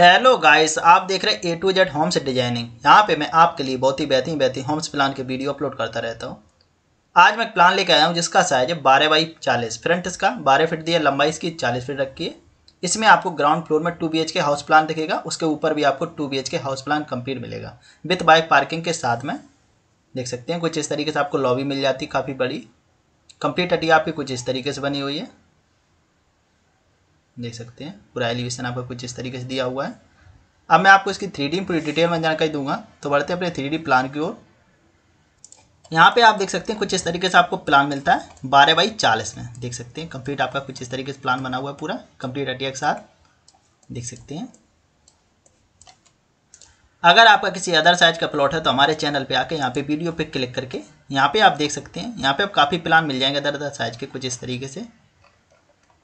hello guys आप देख रहे हैं A to Z homes designing यहाँ पे मैं आपके लिए बहुत ही बेहतरीन बेहतरीन होम्स प्लान के वीडियो अपलोड करता रहता हूँ आज मैं एक प्लान लेकर आया हूँ जिसका साइज है बारह बाई चालीस फ्रंट इसका बारह फीट दिया लंबाई इसकी चालीस फीट रखी है इसमें आपको ग्राउंड फ्लोर में two B K house plan दिखेगा उसके ऊपर भी आपको two B K house plan complete मिलेगा विथ बाइक पार्किंग के साथ में देख सकते हैं कुछ इस तरीके से आपको लॉबी मिल जाती काफ़ी बड़ी कंप्लीट अटी आपकी कुछ इस तरीके से बनी हुई है देख सकते हैं पूरा एलिवेशन आपका कुछ इस तरीके से दिया हुआ है अब मैं आपको इसकी थ्री डी पूरी डिटेल में जानकारी दूंगा तो बढ़ते अपने थ्री प्लान की ओर यहाँ पे आप देख सकते हैं कुछ इस तरीके से आपको प्लान मिलता है बारह बाई चालीस में देख सकते हैं कंप्लीट आपका कुछ इस तरीके से प्लान बना हुआ है पूरा कंप्लीट अटिया के साथ देख सकते हैं अगर आपका किसी अदर साइज का प्लॉट है तो हमारे चैनल पे आके यहाँ पे वीडियो पे क्लिक करके यहाँ पे आप देख सकते हैं यहाँ पे आप काफ़ी प्लान मिल जाएंगे अदर अदर साइज के कुछ इस तरीके से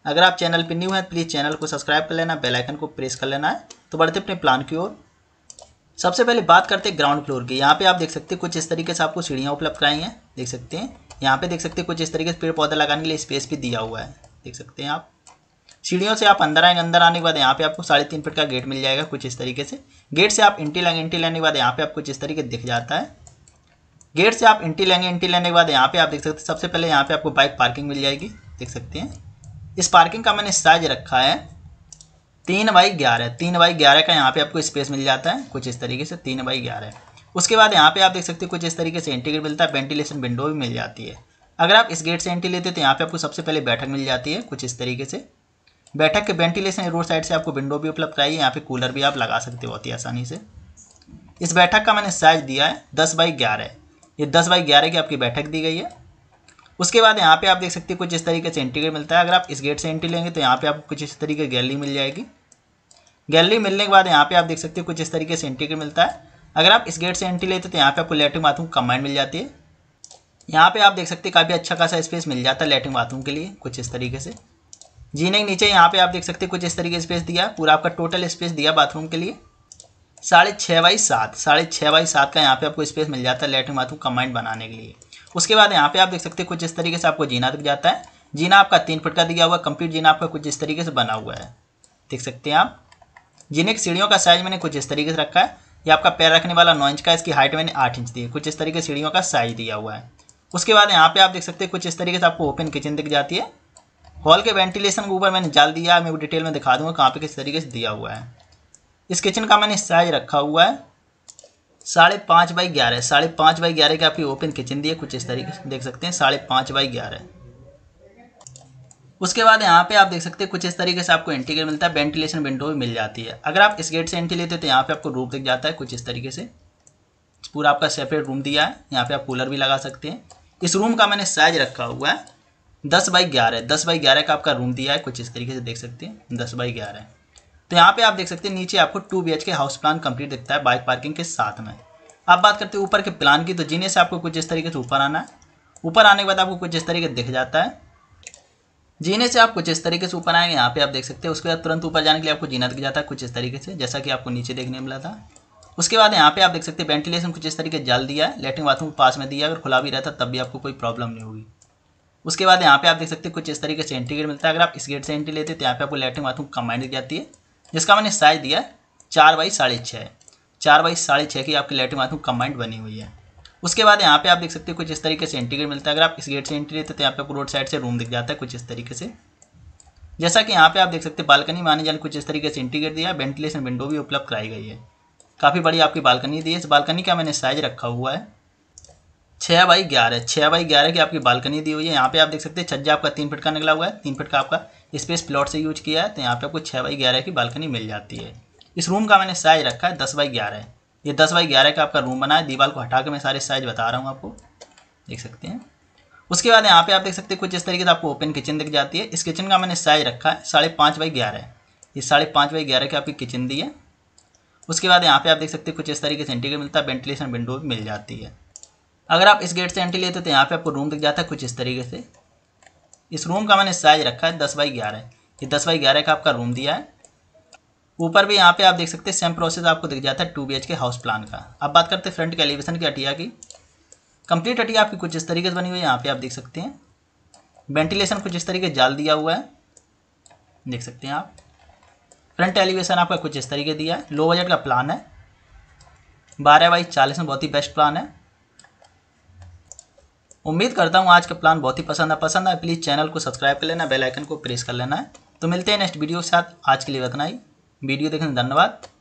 अगर आप चैनल पर न्यू हैं तो प्लीज़ चैनल को सब्सक्राइब कर लेना बेलाइकन को प्रेस कर लेना है तो बढ़ते अपने प्लान की ओर सबसे पहले बात करते हैं ग्राउंड फ्लोर की यहाँ पे आप देख सकते हैं कुछ इस तरीके से आपको सीढ़ियाँ उपलब्ध कराई हैं देख सकते हैं यहाँ पे देख सकते हैं कुछ इस तरीके से पेड़ पौधा लगाने के लिए स्पेस भी दिया हुआ है देख सकते हैं आप सीढ़ियों से आप अंदर आएंगे अंदर आने के बाद यहाँ पे आपको साढ़े तीन फीट का गेट मिल जाएगा कुछ इस तरीके से गेट से आप इंटी लेंगे इंटी लेने के बाद यहाँ पे आप कुछ इस तरीके दिख जाता है गेट से आप इंटी लेंगे इंटी लेने के बाद यहाँ पे आप देख सकते हैं सबसे पहले यहाँ पे आपको बाइक पार्किंग मिल जाएगी देख सकते हैं इस पार्किंग का मैंने साइज रखा है तीन बाई ग्यारह तीन बाई ग्यारह का यहाँ पे आपको स्पेस मिल जाता है कुछ इस तरीके से तीन बाई ग्यारह उसके बाद यहाँ पे आप देख सकते हो कुछ इस तरीके से एंटी गेट मिलता है वेंटिलेशन विंडो भी मिल जाती है अगर आप इस गेट से एंट्री लेते हैं तो यहाँ पे आपको सबसे पहले बैठक मिल जाती है कुछ इस तरीके से बैठक के वेंटिलेशन रोड साइड से आपको विंडो भी उपलब्ध कराई है यहाँ पे कूलर भी आप लगा सकते हो बहुत ही आसानी से इस बैठक का मैंने साइज दिया है दस बाई ग्यारह ये दस बाई ग्यारह की आपकी बैठक दी गई है उसके बाद यहाँ पे आप देख सकते हैं कुछ इस तरीके से एंट्री गेट मिलता है अगर आप इस गेट से एंट्री लेंगे तो यहाँ पे आपको कुछ इस तरीके की गैलरी मिल जाएगी गैलरी मिलने के बाद यहाँ पे आप देख सकते हैं कुछ इस तरीके से एंट्री गेट मिलता है अगर आप इस गेट से एंट्री लेते तो यहाँ पे आपको लेटरिन बाथरूम कमांड मिल जाती है यहाँ पे आप देख सकते हैं काफ़ी अच्छा खासा स्पेस मिल जाता है लेटरिन बाथरूम के लिए कुछ इस तरीके से जीने के नीचे यहाँ पे आप देख सकते हैं कुछ इस तरीके स्पेस दिया पूरा आपका टोटल स्पेस दिया बाथरूम के लिए साढ़े छः बाई सात साढ़े छः बाई सात का यहाँ पे आपको स्पेस मिल जाता है लेटरिन बाथरूम कमांड बनाने के लिए उसके बाद यहाँ पे आप देख सकते हैं कुछ इस तरीके से आपको जीना दिख जाता है जीना आपका तीन फुट का दिया हुआ कंप्लीट जीना आपका कुछ इस तरीके से बना हुआ है देख सकते हैं आप जीने की सीढ़ियों का साइज मैंने कुछ इस तरीके से रखा है ये आपका पैर रखने वाला नौ इंच का इसकी हाइट मैंने आठ इंच दी है कुछ इस तरीके सीढ़ियों का साइज दिया हुआ है उसके बाद यहाँ पे आप देख सकते हैं कुछ इस तरीके से आपको ओपन किचन दिख जाती है हॉल के वेंटिलेशन के ऊपर मैंने जाल दिया है मैं वो डिटेल में दिखा दूंगा कहाँ पे किस तरीके से दिया हुआ है इस किचन का मैंने साइज रखा हुआ है साढ़े पाँच बाई ग्यारह साढ़े पाँच बाई ग्यारह के आपकी ओपन किचन दी है कुछ इस तरीके से देख सकते हैं साढ़े पाँच बाई ग्यारह उसके बाद यहाँ पे आप देख सकते हैं कुछ इस तरीके से आपको एंट्री गेट मिलता है वेंटिलेशन विंडो भी मिल जाती है अगर आप इस गेट से एंट्री लेते तो यहाँ पे आपको रूप दिख जाता है कुछ इस तरीके से पूरा आपका सेपरेट रूम दिया है यहाँ पर आप कूलर भी लगा सकते हैं इस रूम का मैंने साइज रखा हुआ है दस बाई ग्यारह दस बाई ग्यारह का आपका रूम दिया है कुछ इस तरीके से देख सकते हैं दस बाई ग्यारह तो यहाँ पे आप देख सकते हैं नीचे आपको two B K house plan complete दिखता है बाइक पार्किंग के साथ में अब बात करते हैं ऊपर के प्लान की तो जीने से आपको कुछ इस तरीके से ऊपर आना है ऊपर आने के बाद आपको कुछ इस तरीके दिख जाता है जीने से आप कुछ इस तरीके से ऊपर आएंगे यहाँ पे आप देख सकते हैं उसके बाद तुरंत ऊपर जाने के लिए आपको जीना दिख जाता है कुछ इस तरीके से जैसा कि आपको नीचे देखने मिला था उसके बाद यहाँ पे आप देख सकते हैं वेंटिलेशन कुछ इस तरीके जल दिया है लेटरिन बाथरूम पास में दिया अगर खुला भी रहता तब भी आपको कोई प्रॉब्लम नहीं होगी उसके बाद यहाँ पे आप देख सकते हैं कुछ इस तरीके से एंट्री गेट मिलता है अगर आप इस गेट से एंट्री लेते तो यहाँ पे आपको लेटरिन बाथरूम कमांड दी जाती है जिसका मैंने साइज दिया है चार बाई साढ़े छः चार बाई साढ़े छः की आपकी लेटिव मार्किंग कंबाइंड बनी हुई है उसके बाद यहाँ पे आप देख सकते हो कुछ इस तरीके से एंट्री गेट मिलता है अगर आप इस गेट से एंट्री लेते तो यहाँ पे आपको रोड साइड से रूम दिख जाता है कुछ इस तरीके से जैसा कि यहाँ पे आप देख सकते हैं बालकनी माने जाने कुछ इस तरीके से एंट्री गेट दिया वेंटिलेशन विंडो भी उपलब्ध कराई गई है काफ़ी बड़ी आपकी बालकनी दी है इस बालकनी का मैंने साइज रखा हुआ है छः बाई ग्यारह छः बाई ग्यारह की आपकी बालकनी दी हुई है यहाँ पे आप देख सकते हैं छज्जा आपका तीन फिट का निकला हुआ है तीन फिट का आपका स्पेस प्लॉट से यूज किया है तो यहाँ पे आपको छः बाई ग्यारह की बालकनी मिल जाती है इस रूम का मैंने साइज रखा है दस बाई ग्यारह ये दस बाई ग्यारह का आपका रूम बना है दीवार को हटा के मैं सारे साइज बता रहा हूँ आपको देख सकते हैं उसके बाद यहाँ पे आप देख सकते हैं कुछ इस तरीके से आपको ओपन किचन दिख जाती है इस किचन का मैंने साइज रखा है साढ़े पाँच बाई ग्यारह ये साढ़े पाँच बाई ग्यारह की आपकी किचन दी है उसके बाद यहाँ पे आप देख सकते हैं कुछ इस तरीके से सेंटीग्रेड मिलता है वेंटिलेशन विंडो मिल जाती है अगर आप इस गेट से एंट्री लेते तो यहाँ पे आपको रूम दिख जाता है कुछ इस तरीके से इस रूम का मैंने साइज रखा है दस बाई ग्यारह ये दस बाई ग्यारह का आपका रूम दिया है ऊपर भी यहाँ पे आप देख सकते हैं सेम प्रोसेस आपको दिख जाता है two B K house plan का अब बात करते हैं फ्रंट के एलिवेशन की अटिया की कंप्लीट अटिया आपकी कुछ इस तरीके से बनी हुई है यहाँ पर आप देख सकते हैं वेंटिलेशन कुछ इस तरीके जाल दिया हुआ है देख सकते हैं आप फ्रंट एलिवेशन आपका कुछ इस तरीके दिया है लो बजट का प्लान है बारह बाई चालीस में बहुत ही बेस्ट प्लान है उम्मीद करता हूँ आज का प्लान बहुत ही पसंद है पसंद आए प्लीज़ चैनल को सब्सक्राइब कर लेना बेलाइकन को प्रेस कर लेना है तो मिलते हैं नेक्स्ट वीडियो के साथ आज के लिए बतना ही वीडियो देखने धन्यवाद